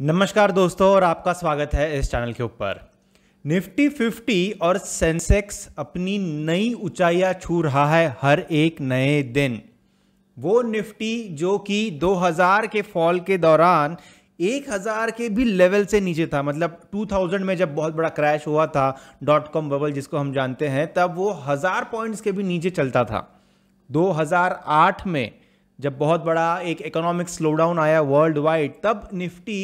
नमस्कार दोस्तों और आपका स्वागत है इस चैनल के ऊपर निफ्टी 50 और सेंसेक्स अपनी नई ऊंचाइयां छू रहा है हर एक नए दिन वो निफ्टी जो कि 2000 के फॉल के दौरान 1000 के भी लेवल से नीचे था मतलब 2000 में जब बहुत बड़ा क्रैश हुआ था डॉट कॉम बबल जिसको हम जानते हैं तब वो हज़ार पॉइंट्स के भी नीचे चलता था 2008 में जब बहुत बड़ा एक इकोनॉमिक स्लोडाउन आया वर्ल्ड वाइड तब निफ्टी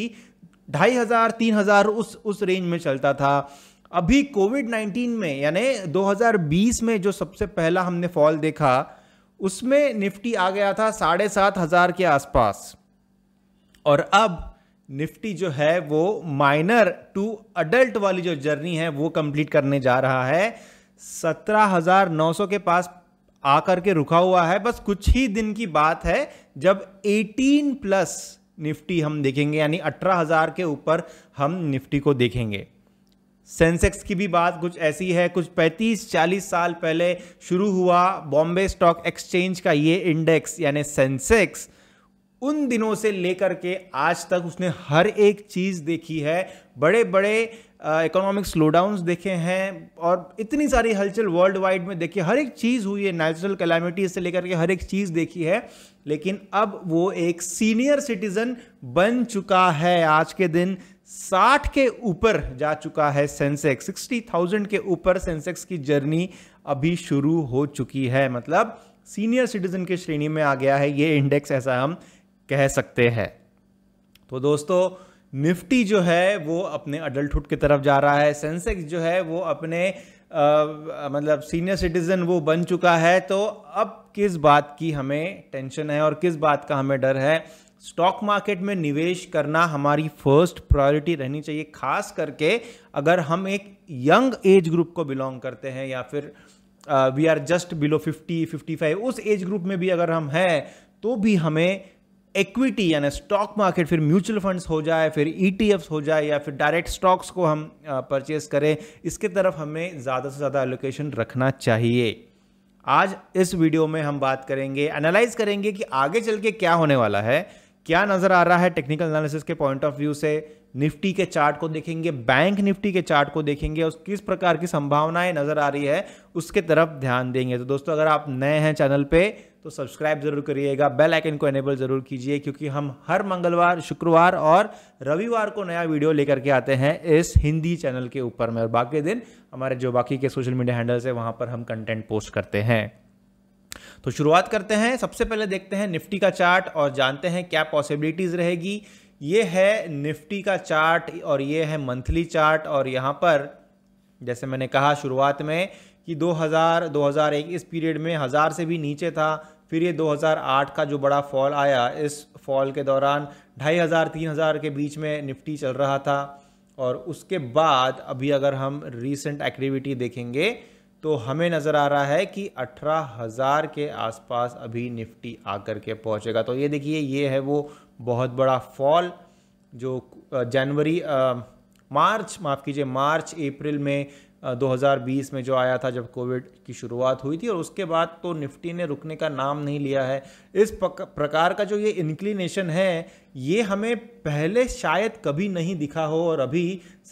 ढाई हज़ार तीन हज़ार उस उस रेंज में चलता था अभी कोविड नाइन्टीन में यानी 2020 में जो सबसे पहला हमने फॉल देखा उसमें निफ्टी आ गया था साढ़े सात हज़ार के आसपास और अब निफ्टी जो है वो माइनर टू अडल्ट वाली जो जर्नी है वो कंप्लीट करने जा रहा है सत्रह हजार नौ सौ के पास आकर के रुका हुआ है बस कुछ ही दिन की बात है जब 18 प्लस निफ्टी हम देखेंगे यानी 18,000 के ऊपर हम निफ्टी को देखेंगे सेंसेक्स की भी बात कुछ ऐसी है कुछ 35-40 साल पहले शुरू हुआ बॉम्बे स्टॉक एक्सचेंज का ये इंडेक्स यानी सेंसेक्स उन दिनों से लेकर के आज तक उसने हर एक चीज देखी है बड़े बड़े इकोनॉमिक स्लोडाउन देखे हैं और इतनी सारी हलचल वर्ल्ड वाइड में देखी हर एक चीज़ हुई है नेचुरल कैलामिटीज से लेकर के हर एक चीज़ देखी है लेकिन अब वो एक सीनियर सिटीजन बन चुका है आज के दिन साठ के ऊपर जा चुका है सेंसेक्स सिक्सटी थाउजेंड के ऊपर सेंसेक्स की जर्नी अभी शुरू हो चुकी है मतलब सीनियर सिटीजन के श्रेणी में आ गया है ये इंडेक्स ऐसा हम कह सकते हैं तो दोस्तों निफ्टी जो है वो अपने अडल्टहुड की तरफ जा रहा है सेंसेक्स जो है वो अपने आ, मतलब सीनियर सिटीजन वो बन चुका है तो अब किस बात की हमें टेंशन है और किस बात का हमें डर है स्टॉक मार्केट में निवेश करना हमारी फर्स्ट प्रायोरिटी रहनी चाहिए खास करके अगर हम एक यंग एज ग्रुप को बिलोंग करते हैं या फिर वी आर जस्ट बिलो 50 55 उस एज ग्रुप में भी अगर हम हैं तो भी हमें इक्विटी यानी स्टॉक मार्केट फिर म्यूचुअल फंड्स हो जाए फिर ई e हो जाए या फिर डायरेक्ट स्टॉक्स को हम परचेज करें इसके तरफ हमें ज़्यादा से ज़्यादा एलोकेशन रखना चाहिए आज इस वीडियो में हम बात करेंगे एनालाइज करेंगे कि आगे चल के क्या होने वाला है क्या नज़र आ रहा है टेक्निकल एनालिसिस के पॉइंट ऑफ व्यू से निफ्टी के चार्ट को देखेंगे बैंक निफ्टी के चार्ट को देखेंगे और किस प्रकार की संभावनाएं नज़र आ रही है उसके तरफ ध्यान देंगे तो दोस्तों अगर आप नए हैं चैनल पे तो सब्सक्राइब जरूर करिएगा बेल आइकन को एनेबल जरूर कीजिए क्योंकि हम हर मंगलवार शुक्रवार और रविवार को नया वीडियो लेकर के आते हैं इस हिंदी चैनल के ऊपर में और बाकी दिन हमारे जो बाकी के सोशल मीडिया हैंडल्स है वहां पर हम कंटेंट पोस्ट करते हैं तो शुरुआत करते हैं सबसे पहले देखते हैं निफ्टी का चार्ट और जानते हैं क्या पॉसिबिलिटीज़ रहेगी ये है निफ्टी का चार्ट और ये है मंथली चार्ट और यहाँ पर जैसे मैंने कहा शुरुआत में कि 2000 2001 इस पीरियड में हज़ार से भी नीचे था फिर ये 2008 का जो बड़ा फॉल आया इस फॉल के दौरान ढाई हज़ार तीन हज़ार के बीच में निफ्टी चल रहा था और उसके बाद अभी अगर हम रीसेंट एक्टिविटी देखेंगे तो हमें नज़र आ रहा है कि अठारह हज़ार के आसपास अभी निफ्टी आकर के पहुंचेगा तो ये देखिए ये है वो बहुत बड़ा फॉल जो जनवरी मार्च माफ़ कीजिए मार्च अप्रैल में 2020 में जो आया था जब कोविड की शुरुआत हुई थी और उसके बाद तो निफ्टी ने रुकने का नाम नहीं लिया है इस प्रकार का जो ये इंक्लिनेशन है ये हमें पहले शायद कभी नहीं दिखा हो और अभी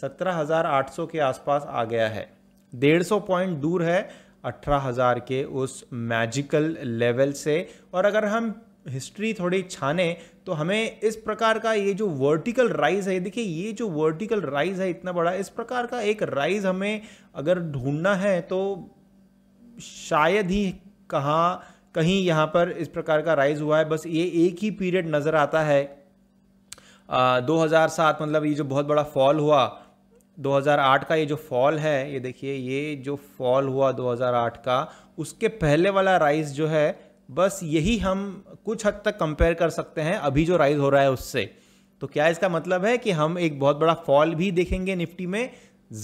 17,800 के आसपास आ गया है डेढ़ सौ पॉइंट दूर है अठारह हज़ार के उस मैजिकल लेवल से और अगर हम हिस्ट्री थोड़ी छाने तो हमें इस प्रकार का ये जो वर्टिकल राइज है देखिए ये जो वर्टिकल राइज है इतना बड़ा इस प्रकार का एक राइज हमें अगर ढूंढना है तो शायद ही कहाँ कहीं यहाँ पर इस प्रकार का राइज हुआ है बस ये एक ही पीरियड नज़र आता है आ, 2007 मतलब ये जो बहुत बड़ा फॉल हुआ 2008 का ये जो फॉल है ये देखिए ये जो फॉल हुआ 2008 का उसके पहले वाला राइज जो है बस यही हम कुछ हद तक कंपेयर कर सकते हैं अभी जो राइज हो रहा है उससे तो क्या इसका मतलब है कि हम एक बहुत बड़ा फॉल भी देखेंगे निफ्टी में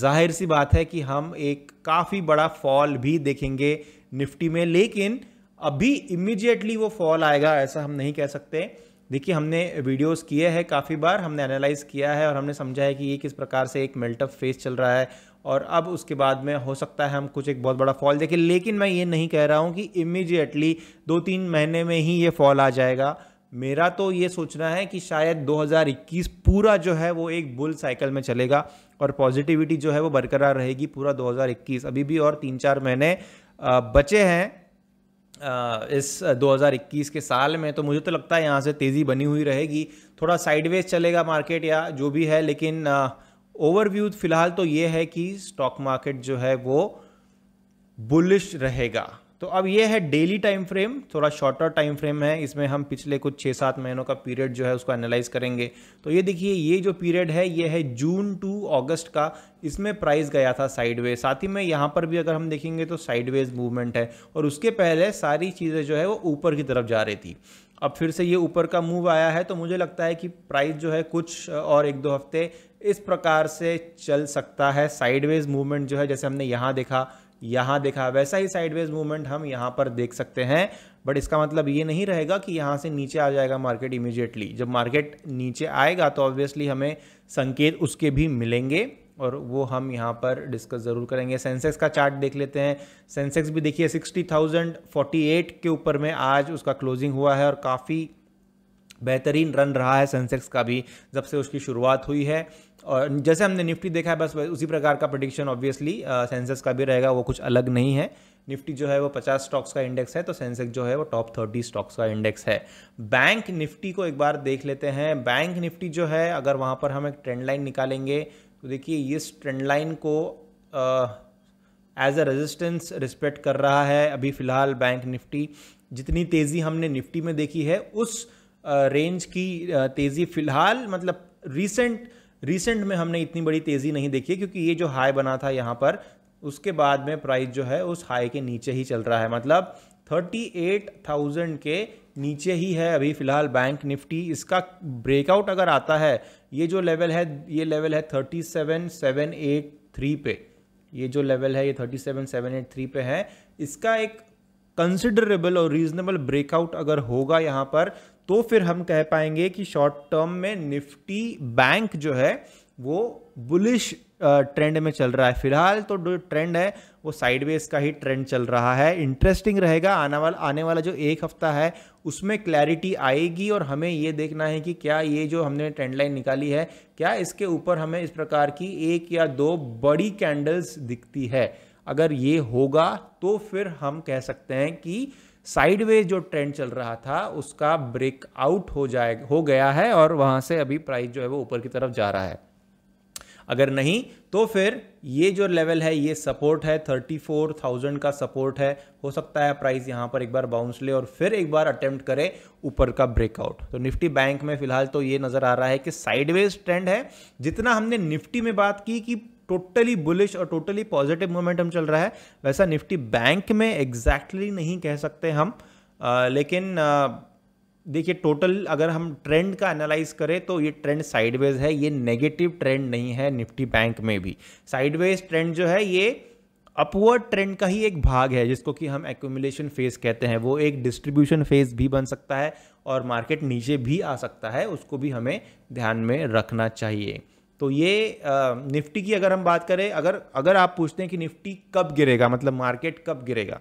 जाहिर सी बात है कि हम एक काफ़ी बड़ा फॉल भी देखेंगे निफ्टी में लेकिन अभी इमिजिएटली वो फॉल आएगा ऐसा हम नहीं कह सकते देखिए हमने वीडियोस किए हैं काफ़ी बार हमने एनालाइज किया है और हमने समझा है कि ये किस प्रकार से एक मेल्टअप फेज चल रहा है और अब उसके बाद में हो सकता है हम कुछ एक बहुत बड़ा फॉल देखें लेकिन मैं ये नहीं कह रहा हूँ कि इमिजिएटली दो तीन महीने में ही ये फॉल आ जाएगा मेरा तो ये सोचना है कि शायद 2021 पूरा जो है वो एक बुल साइकिल में चलेगा और पॉजिटिविटी जो है वो बरकरार रहेगी पूरा 2021 अभी भी और तीन चार महीने बचे हैं इस 2021 के साल में तो मुझे तो लगता है यहाँ से तेज़ी बनी हुई रहेगी थोड़ा साइडवेज चलेगा मार्केट या जो भी है लेकिन ओवरव्यू फिलहाल तो ये है कि स्टॉक मार्केट जो है वो बुलिश रहेगा तो अब ये है डेली टाइम फ्रेम थोड़ा शॉर्टर टाइम फ्रेम है इसमें हम पिछले कुछ छः सात महीनों का पीरियड जो है उसको एनालाइज करेंगे तो ये देखिए ये जो पीरियड है ये है जून टू अगस्त का इसमें प्राइस गया था साइडवेज साथ ही में यहाँ पर भी अगर हम देखेंगे तो साइडवेज मूवमेंट है और उसके पहले सारी चीज़ें जो है वो ऊपर की तरफ जा रही थी अब फिर से ये ऊपर का मूव आया है तो मुझे लगता है कि प्राइस जो है कुछ और एक दो हफ्ते इस प्रकार से चल सकता है साइडवेज मूवमेंट जो है जैसे हमने यहाँ देखा यहाँ देखा वैसा ही साइडवेज मूवमेंट हम यहाँ पर देख सकते हैं बट इसका मतलब ये नहीं रहेगा कि यहाँ से नीचे आ जाएगा मार्केट इमीडिएटली जब मार्केट नीचे आएगा तो ऑब्वियसली हमें संकेत उसके भी मिलेंगे और वो हम यहाँ पर डिस्कस ज़रूर करेंगे सेंसेक्स का चार्ट देख लेते हैं सेंसेक्स भी देखिए सिक्सटी थाउजेंड फोर्टी एट के ऊपर में आज उसका क्लोजिंग हुआ है और काफ़ी बेहतरीन रन रहा है सेंसेक्स का भी जब से उसकी शुरुआत हुई है और जैसे हमने निफ्टी देखा है बस उसी प्रकार का प्रडिक्शन ऑब्वियसली सेंसेक्स का भी रहेगा वो कुछ अलग नहीं है निफ्टी जो है वो 50 स्टॉक्स का इंडेक्स है तो सेंसेक्स जो है वो टॉप 30 स्टॉक्स का इंडेक्स है बैंक निफ्टी को एक बार देख लेते हैं बैंक निफ्टी जो है अगर वहाँ पर हम एक ट्रेंड लाइन निकालेंगे तो देखिए इस ट्रेंड लाइन को एज अ रेजिस्टेंस रिस्पेक्ट कर रहा है अभी फ़िलहाल बैंक निफ्टी जितनी तेज़ी हमने निफ्टी में देखी है उस रेंज की तेज़ी फिलहाल मतलब रिसेंट रिसेंट में हमने इतनी बड़ी तेज़ी नहीं देखी क्योंकि ये जो हाई बना था यहाँ पर उसके बाद में प्राइस जो है उस हाई के नीचे ही चल रहा है मतलब 38,000 के नीचे ही है अभी फिलहाल बैंक निफ्टी इसका ब्रेकआउट अगर आता है ये जो लेवल है ये लेवल है 37,783 पे ये जो लेवल है ये 37,783 पे है इसका एक कंसिडरेबल और रीजनेबल ब्रेकआउट अगर होगा यहाँ पर तो फिर हम कह पाएंगे कि शॉर्ट टर्म में निफ्टी बैंक जो है वो बुलिश ट्रेंड में चल रहा है फिलहाल तो जो ट्रेंड है वो साइडवेज का ही ट्रेंड चल रहा है इंटरेस्टिंग रहेगा आने वाला आने वाला जो एक हफ्ता है उसमें क्लैरिटी आएगी और हमें ये देखना है कि क्या ये जो हमने ट्रेंड लाइन निकाली है क्या इसके ऊपर हमें इस प्रकार की एक या दो बड़ी कैंडल्स दिखती है अगर ये होगा तो फिर हम कह सकते हैं कि साइडवेज जो ट्रेंड चल रहा था उसका ब्रेकआउट हो जाए हो गया है और वहां से अभी प्राइस जो है वो ऊपर की तरफ जा रहा है अगर नहीं तो फिर ये जो लेवल है ये सपोर्ट है 34,000 का सपोर्ट है हो सकता है प्राइस यहाँ पर एक बार बाउंस ले और फिर एक बार अटेम्प्ट करे ऊपर का ब्रेकआउट तो निफ्टी बैंक में फिलहाल तो ये नज़र आ रहा है कि साइडवेज ट्रेंड है जितना हमने निफ्टी में बात की कि टोटली बुलिश और टोटली पॉजिटिव मोमेंटम चल रहा है वैसा निफ्टी बैंक में एग्जैक्टली exactly नहीं कह सकते हम आ, लेकिन देखिए टोटल अगर हम ट्रेंड का एनालाइज करें तो ये ट्रेंड साइडवेज है ये नेगेटिव ट्रेंड नहीं है निफ्टी बैंक में भी साइडवेज ट्रेंड जो है ये अपवर्ड ट्रेंड का ही एक भाग है जिसको कि हम एक्यूमुलेशन फेज कहते हैं वो एक डिस्ट्रीब्यूशन फेज भी बन सकता है और मार्केट नीचे भी आ सकता है उसको भी हमें ध्यान में रखना चाहिए तो ये निफ्टी की अगर हम बात करें अगर अगर आप पूछते हैं कि निफ्टी कब गिरेगा मतलब मार्केट कब गिरेगा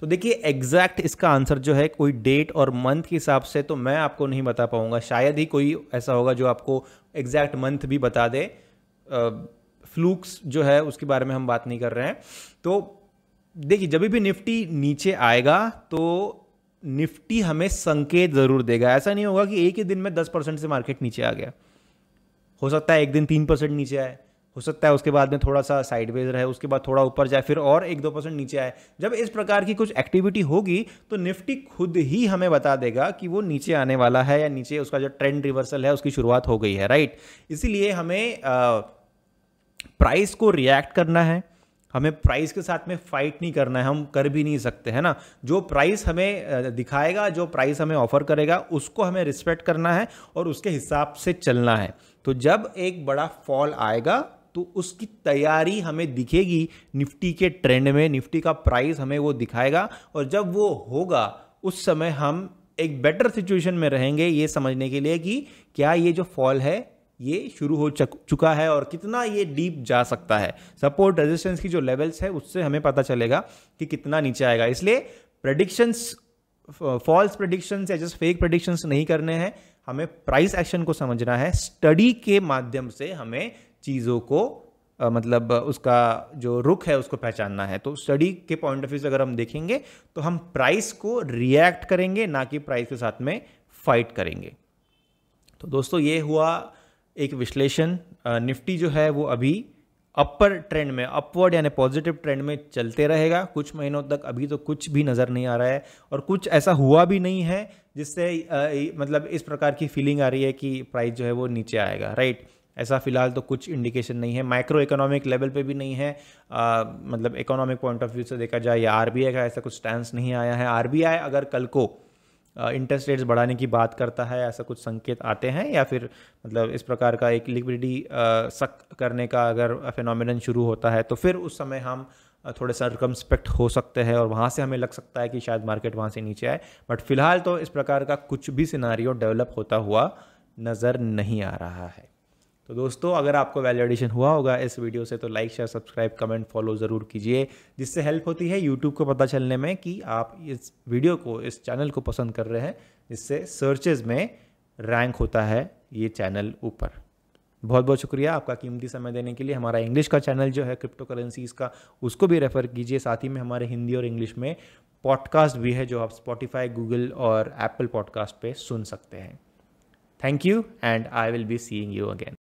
तो देखिए एग्जैक्ट इसका आंसर जो है कोई डेट और मंथ के हिसाब से तो मैं आपको नहीं बता पाऊंगा शायद ही कोई ऐसा होगा जो आपको एग्जैक्ट मंथ भी बता दे फ्लूक्स जो है उसके बारे में हम बात नहीं कर रहे हैं तो देखिए जब भी निफ्टी नीचे आएगा तो निफ्टी हमें संकेत ज़रूर देगा ऐसा नहीं होगा कि एक ही दिन में दस परसेंट से मार्केट नीचे आ गया हो सकता है एक दिन तीन परसेंट नीचे आए हो सकता है उसके बाद में थोड़ा सा साइडवेज रहे उसके बाद थोड़ा ऊपर जाए फिर और एक दो परसेंट नीचे आए जब इस प्रकार की कुछ एक्टिविटी होगी तो निफ्टी खुद ही हमें बता देगा कि वो नीचे आने वाला है या नीचे उसका जो ट्रेंड रिवर्सल है उसकी शुरुआत हो गई है राइट इसीलिए हमें प्राइस को रिएक्ट करना है हमें प्राइस के साथ में फाइट नहीं करना है हम कर भी नहीं सकते है ना जो प्राइस हमें दिखाएगा जो प्राइस हमें ऑफर करेगा उसको हमें रिस्पेक्ट करना है और उसके हिसाब से चलना है तो जब एक बड़ा फॉल आएगा तो उसकी तैयारी हमें दिखेगी निफ्टी के ट्रेंड में निफ्टी का प्राइस हमें वो दिखाएगा और जब वो होगा उस समय हम एक बेटर सिचुएशन में रहेंगे ये समझने के लिए कि क्या ये जो फॉल है ये शुरू हो चुका है और कितना ये डीप जा सकता है सपोर्ट रेजिस्टेंस की जो लेवल्स है उससे हमें पता चलेगा कि कितना नीचे आएगा इसलिए प्रडिक्शंस फॉल्स प्रडिक्शंस या जस्ट फेक प्रडिक्शंस नहीं करने हैं हमें प्राइस एक्शन को समझना है स्टडी के माध्यम से हमें चीज़ों को आ, मतलब उसका जो रुख है उसको पहचानना है तो स्टडी के पॉइंट ऑफ व्यू से अगर हम देखेंगे तो हम प्राइस को रिएक्ट करेंगे ना कि प्राइस के साथ में फाइट करेंगे तो दोस्तों ये हुआ एक विश्लेषण निफ्टी जो है वो अभी अपर ट्रेंड में अपवर्ड यानी पॉजिटिव ट्रेंड में चलते रहेगा कुछ महीनों तक अभी तो कुछ भी नज़र नहीं आ रहा है और कुछ ऐसा हुआ भी नहीं है जिससे मतलब इस प्रकार की फीलिंग आ रही है कि प्राइस जो है वो नीचे आएगा राइट ऐसा फिलहाल तो कुछ इंडिकेशन नहीं है माइक्रो इकोनॉमिक लेवल पे भी नहीं है आ, मतलब इकोनॉमिक पॉइंट ऑफ व्यू से देखा जाए या आर का ऐसा कुछ स्टैंड नहीं आया है आर अगर कल को इंटरेस्ट रेट्स बढ़ाने की बात करता है ऐसा कुछ संकेत आते हैं या फिर मतलब इस प्रकार का एक लिक्विडिटी सक करने का अगर फिनोमिनन शुरू होता है तो फिर उस समय हम थोड़े स्पेक्ट हो सकते हैं और वहाँ से हमें लग सकता है कि शायद मार्केट वहाँ से नीचे आए बट फिलहाल तो इस प्रकार का कुछ भी सिनारियो डेवलप होता हुआ नज़र नहीं आ रहा है तो दोस्तों अगर आपको वैल्यू एडिशन हुआ होगा इस वीडियो से तो like share subscribe comment follow ज़रूर कीजिए जिससे हेल्प होती है यूट्यूब को पता चलने में कि आप इस वीडियो को इस चैनल को पसंद कर रहे हैं जिससे सर्चेज में रैंक होता है ये चैनल ऊपर बहुत बहुत शुक्रिया आपका कीमती समय देने के लिए हमारा इंग्लिश का चैनल जो है क्रिप्टो करेंसीज का उसको भी रेफ़र कीजिए साथ ही में हमारे हिंदी और इंग्लिश में पॉडकास्ट भी है जो आप स्पॉटिफाई गूगल और एप्पल पॉडकास्ट पे सुन सकते हैं thank you and I will be seeing you again